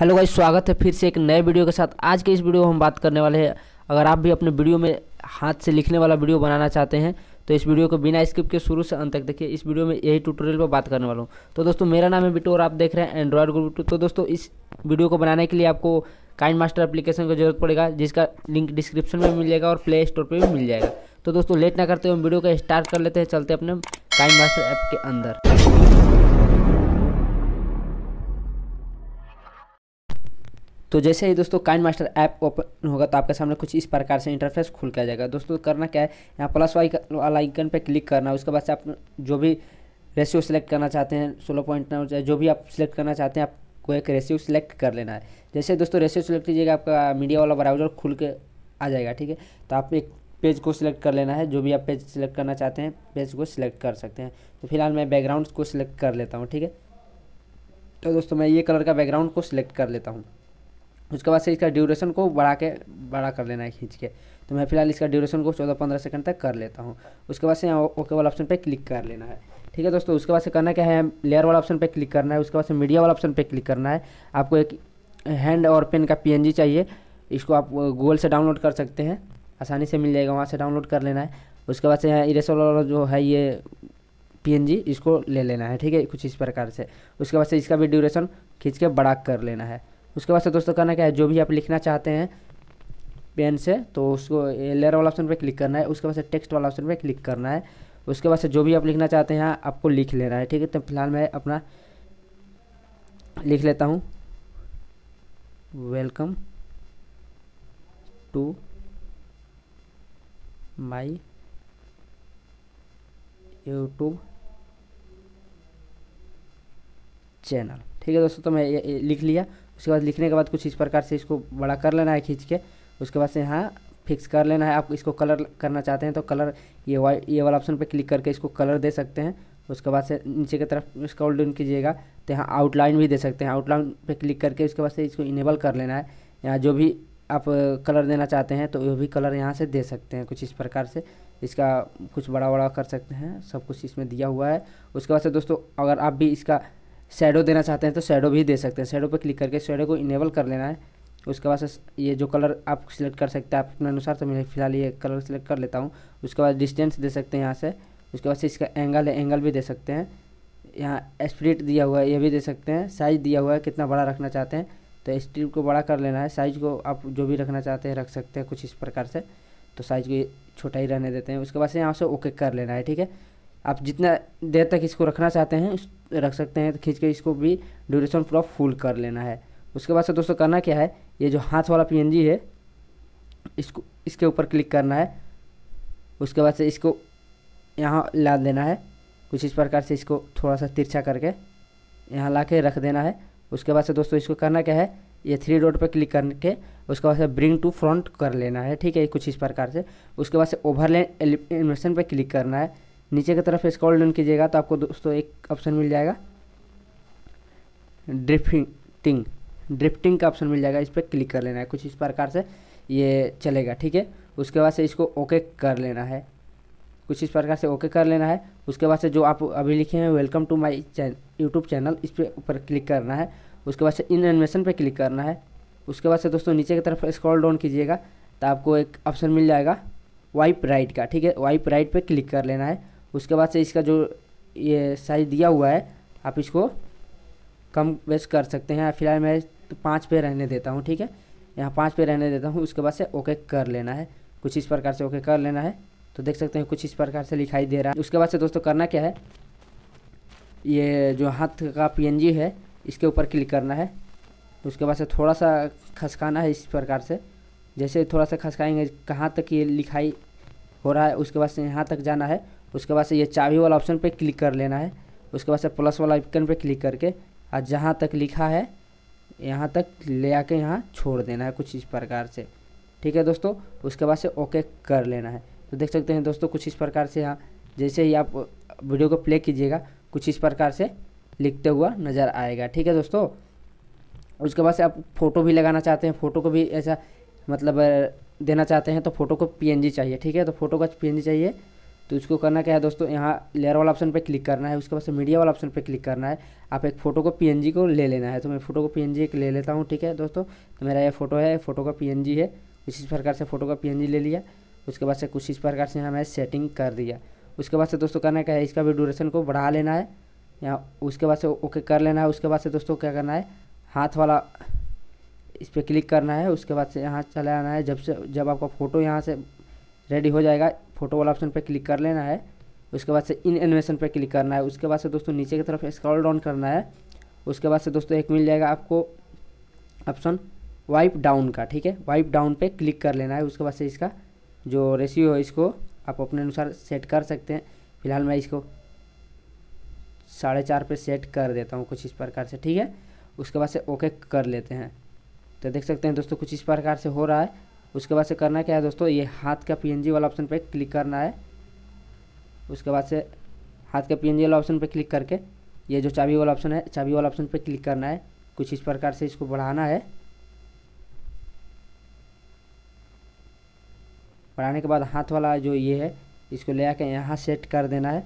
hello भाई स्वागत है फिर से एक नए वीडियो के साथ आज के इस वीडियो में हम बात करने वाले हैं अगर आप भी अपने वीडियो में हाथ से लिखने वाला वीडियो बनाना चाहते हैं तो इस वीडियो को बिना स्किप के शुरू से अंत तक देखिए इस वीडियो में यही ट्यूटोरियल पर बात करने वाला हूँ तो दोस्तों मेरा नाम है बिटू और आप देख रहे हैं एंड्रॉयड ग्रुप तो दोस्तों इस वीडियो को बनाने के लिए आपको काइंड मास्टर एप्लीकेशन की जरूरत पड़ेगा जिसका लिंक डिस्क्रिप्शन में मिल जाएगा और प्ले स्टोर पर भी मिल जाएगा तो दोस्तों लेट ना करते हुए वीडियो का स्टार्ट कर लेते हैं चलते अपने काइंड मास्टर ऐप के अंदर तो जैसे ही दोस्तों काइन मास्टर ऐप ओपन होगा तो आपके सामने कुछ इस प्रकार से इंटरफेस खुल आ जाएगा दोस्तों करना क्या है यहाँ प्लस वाई वाला आइकन पर क्लिक करना उसके बाद से आप जो भी रेशियो सिलेक्ट करना चाहते हैं सोलो पॉइंट नाउ जो भी आप सिलेक्ट करना चाहते हैं आपको एक रेशियो सिलेक्ट कर लेना है जैसे दोस्तों रेशियो सेलेक्ट कीजिएगा आपका मीडिया वाला ब्राउजर खुल के आ जाएगा ठीक है तो आप एक पेज को सिलेक्ट कर लेना है जो भी आप पेज सिलेक्ट करना चाहते हैं पेज को सिलेक्ट कर सकते हैं तो फिलहाल मैं बैकग्राउंड को सिलेक्ट कर लेता हूँ ठीक है तो दोस्तों मैं ये कलर का बैकग्राउंड को सिलेक्ट कर लेता हूँ उसके बाद से इसका ड्यूरेशन को बढ़ा के बड़ा कर लेना है खींच के तो मैं फिलहाल इसका ड्यूरेशन को चौदह पंद्रह सेकंड तक कर लेता हूँ उसके बाद से यहाँ ओके वाला ऑप्शन पर क्लिक कर लेना है ठीक है दोस्तों उसके बाद से करना क्या है लेयर वाला ऑप्शन पर क्लिक करना है उसके बाद से मीडिया वाला ऑप्शन पर क्लिक करना है आपको एक हैंड और पेन का पी चाहिए इसको आप गूगल से डाउनलोड कर सकते हैं आसानी से मिल जाएगा वहाँ से डाउनलोड कर लेना है उसके बाद से यहाँ इरेसर वाला जो है ये पीएनजी इसको ले लेना है ठीक है कुछ इस प्रकार से उसके बाद से इसका भी ड्यूरेशन खींच के बड़ा कर लेना है उसके बाद से दोस्तों करना क्या है जो भी आप लिखना चाहते हैं पेन से तो उसको लेयर वाला ऑप्शन पर क्लिक करना है उसके बाद से टेक्स्ट वाला ऑप्शन पर क्लिक करना है उसके बाद से जो भी आप लिखना चाहते हैं आपको लिख लेना है ठीक है तो फिलहाल मैं अपना लिख लेता हूँ welcome to my YouTube channel ठीक है दोस्तों तो मैं ये, ये लिख लिया उसके बाद लिखने के बाद कुछ इस प्रकार से इसको बड़ा कर लेना है खींच के उसके बाद से यहाँ फिक्स कर लेना है आप इसको कलर करना चाहते हैं तो कलर ये वाई ये वाला ऑप्शन पर क्लिक करके इसको कलर दे सकते हैं उसके बाद से नीचे की तरफ स्क्रॉल डाउन कीजिएगा तो यहाँ आउटलाइन भी दे सकते हैं आउटलाइन पे क्लिक करके उसके बाद से इसको इनेबल कर लेना है यहाँ जो भी आप कलर देना चाहते हैं तो वो भी कलर यहाँ से दे सकते हैं कुछ इस प्रकार से इसका कुछ बड़ा बड़ा कर सकते हैं सब कुछ इसमें दिया हुआ है उसके बाद से दोस्तों अगर आप भी इसका शेडो देना चाहते हैं तो शेडो भी दे सकते हैं शेडो पर क्लिक करके शेडो को इनेबल कर लेना है उसके बाद ये जो कलर आप सिलेक्ट कर सकते हैं आप अपने अनुसार तो मैं फिलहाल ये कलर सिलेक्ट कर लेता हूँ उसके बाद डिस्टेंस दे सकते हैं यहाँ से उसके बाद से इसका एंगल है एंगल भी दे सकते हैं यहाँ स्प्रिट दिया हुआ है ये भी दे सकते हैं साइज़ दिया हुआ है कितना बड़ा रखना चाहते हैं तो स्ट्रिप को बड़ा कर लेना है साइज़ को आप जो भी रखना चाहते हैं रख सकते हैं कुछ इस प्रकार से तो साइज़ को छोटा ही रहने देते हैं उसके बाद से यहाँ से ओके कर लेना है ठीक है आप जितना देर तक इसको रखना चाहते हैं रख सकते हैं तो खींच के इसको भी ड्यूरेशन पूरा फुल कर लेना है उसके बाद से दोस्तों करना क्या है ये जो हाथ वाला पी है इसको इसके ऊपर क्लिक करना है उसके बाद से इसको यहाँ ला देना है कुछ इस प्रकार से इसको थोड़ा सा तिरछा करके यहाँ ला के रख देना है उसके बाद से दोस्तों इसको करना क्या है ये थ्री डॉट पर क्लिक करके उसके बाद से ब्रिंग टू फ्रंट कर लेना है ठीक है कुछ इस प्रकार से उसके बाद से ओवरलैंड एलिमेशन पर क्लिक करना है नीचे की तरफ स्क्रॉल डाउन कीजिएगा तो आपको दोस्तों एक ऑप्शन मिल जाएगा ड्रिफ्टिंग ड्रिफ्टिंग का ऑप्शन मिल जाएगा इस पर क्लिक कर लेना है कुछ इस प्रकार से ये चलेगा ठीक है उसके बाद से इसको ओके कर लेना है कुछ इस प्रकार से ओके कर लेना है उसके बाद से जो आप अभी लिखे हैं welcome to my YouTube channel इस पर ऊपर क्लिक करना है उसके बाद से इन एनिमेशन पर क्लिक करना है उसके बाद से दोस्तों नीचे की तरफ स्क्रॉल डाउन कीजिएगा तो आपको एक ऑप्शन मिल जाएगा वाइप राइट का ठीक है वाइप राइट पर क्लिक कर लेना है उसके बाद से इसका जो ये साइज दिया हुआ है आप इसको कम बेस कर सकते हैं फिलहाल मैं पाँच पे रहने देता हूँ ठीक है यहाँ पाँच पे रहने देता हूँ उसके बाद से ओके कर लेना है कुछ इस प्रकार से ओके कर लेना है तो देख सकते हैं कुछ इस प्रकार से लिखाई दे रहा है उसके बाद से दोस्तों करना क्या है ये जो हाथ का पी है इसके ऊपर क्लिक करना है उसके बाद से थोड़ा सा खसकाना है इस प्रकार से जैसे थोड़ा सा खसकाएंगे कहाँ तक ये लिखाई हो रहा है उसके बाद से यहाँ तक जाना है उसके बाद से ये चाबी वाला ऑप्शन पे क्लिक कर लेना है उसके बाद से प्लस वाला आइकन पे क्लिक करके और जहाँ तक लिखा है यहाँ तक ले आके यहाँ छोड़ देना है कुछ इस प्रकार से ठीक है दोस्तों उसके बाद से ओके कर लेना है तो देख सकते हैं दोस्तों कुछ इस प्रकार से यहाँ जैसे ही आप वीडियो को प्ले कीजिएगा कुछ इस प्रकार से लिखते हुआ नज़र आएगा ठीक है दोस्तों उसके बाद से आप फ़ोटो भी लगाना चाहते हैं फ़ोटो को भी ऐसा मतलब देना चाहते हैं तो फ़ोटो को पीएनजी चाहिए ठीक है तो फ़ोटो का पीएनजी चाहिए तो इसको करना क्या है दोस्तों यहाँ लेयर वाला ऑप्शन पर क्लिक करना है उसके बाद से मीडिया वाला ऑप्शन पर क्लिक करना है आप एक फ़ोटो को पीएनजी को ले लेना है तो मैं फ़ोटो को पीएनजी एक ले लेता हूँ ठीक है दोस्तों तो मेरा ये फ़ोटो है फ़ोटो का पीएनजी है इस प्रकार से फ़ोटो का पीएनजी ले लिया उसके बाद से कुछ इस प्रकार से यहाँ मैं सेटिंग कर दिया उसके बाद से दोस्तों करना क्या है इसका भी ड्यूरेशन को बढ़ा लेना है यहाँ उसके बाद से ओके कर लेना है उसके बाद से दोस्तों क्या करना है हाथ वाला इस पर क्लिक करना है उसके बाद से यहाँ चले आना है जब से जब आपका फ़ोटो यहाँ से रेडी हो जाएगा फोटो वाला ऑप्शन पर क्लिक कर लेना है उसके बाद से इन एनिमेशन पर क्लिक करना है उसके बाद से दोस्तों नीचे की तरफ स्क्रॉल डाउन करना है उसके बाद से दोस्तों एक मिल जाएगा आपको ऑप्शन वाइप डाउन का ठीक है वाइप डाउन पे क्लिक कर लेना है उसके बाद से इसका जो रेशियो है इसको आप अपने अनुसार सेट कर सकते हैं फिलहाल मैं इसको साढ़े चार पे सेट कर देता हूँ कुछ इस प्रकार से ठीक है उसके बाद से ओके कर लेते हैं तो देख सकते हैं दोस्तों कुछ इस प्रकार से हो रहा है उसके बाद से करना क्या है दोस्तों ये हाथ का पीएनजी वाला ऑप्शन पे क्लिक करना है उसके बाद से हाथ का पीएनजी वाला ऑप्शन पे क्लिक करके ये जो चाबी वाला ऑप्शन है चाबी वाला ऑप्शन पे क्लिक करना है कुछ इस प्रकार से इसको बढ़ाना है बढ़ाने के बाद हाथ वाला जो ये है इसको ले आकर यहाँ सेट कर देना है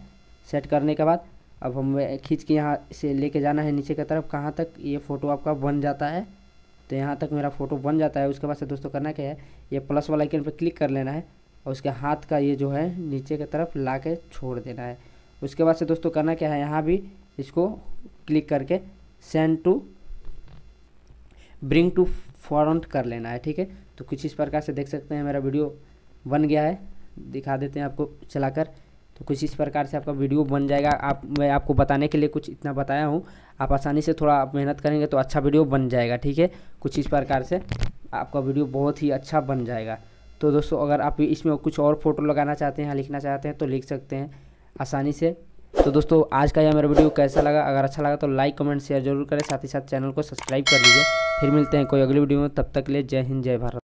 सेट करने के बाद अब हम खींच के यहाँ से लेके जाना है नीचे की तरफ कहाँ तक ये फ़ोटो आपका बन जाता है तो यहाँ तक मेरा फोटो बन जाता है उसके बाद से दोस्तों करना क्या है ये प्लस वाला आइकन पर क्लिक कर लेना है और उसके हाथ का ये जो है नीचे की तरफ ला के छोड़ देना है उसके बाद से दोस्तों करना क्या है यहाँ भी इसको क्लिक करके send to bring to front कर लेना है ठीक है तो कुछ इस प्रकार से देख सकते हैं मेरा वीडियो बन गया है दिखा देते हैं आपको चलाकर तो कुछ इस प्रकार से आपका वीडियो बन जाएगा आप मैं आपको बताने के लिए कुछ इतना बताया हूँ आप आसानी से थोड़ा मेहनत करेंगे तो अच्छा वीडियो बन जाएगा ठीक है कुछ इस प्रकार से आपका वीडियो बहुत ही अच्छा बन जाएगा तो दोस्तों अगर आप इसमें कुछ और फ़ोटो लगाना चाहते हैं लिखना चाहते हैं तो लिख सकते हैं आसानी से तो दोस्तों आज का यह मेरा वीडियो कैसा लगा अगर अच्छा लगा तो लाइक कमेंट शेयर जरूर करें साथ ही साथ चैनल को सब्सक्राइब कर लीजिए फिर मिलते हैं कोई अगली वीडियो में तब तक के लिए जय हिंद जय भारत